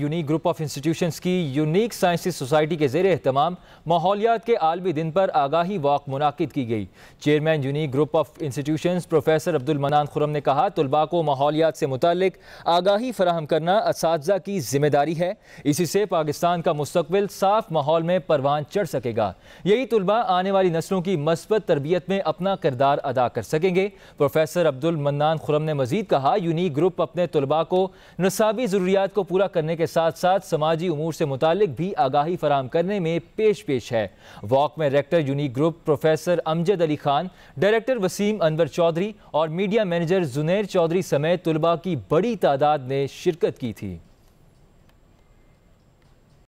unique Group of Institutions की Unique Sciences Society के जेरे अहतमाम माहौलियात के आलमी दिन पर आगाही वॉक मुनद की गई chairman Unique Group of Institutions professor Abdul Manan Khurram ने कहा तलबा को माहौलियात से मुतल आगाही फराहम करना इस की जिम्मेदारी है इसी से पाकिस्तान का मुस्तबिल साफ माहौल में परवान चढ़ सकेगा यही तलबा आने वाली नस्लों की मस्बत तरबियत में अपना किरदार अदा कर सकेंगे प्रोफेसर अब्दुल मनान खुरम ने मजीद कहा यूनिक ग्रुप अपने तलबा को नसाबी ज़रूरियात को पूरा करने के साथ साथ समाजी उमूर से मुतालिक भी आगाही फराम करने में पेश पेश है वॉक में rector Unique Group professor Amjad Ali Khan director Waseem Anwar Chaudhry और मीडिया मैनेजर जुनेर चौधरी समेत तलबा की बड़ी तादाद ने शिरकत की थी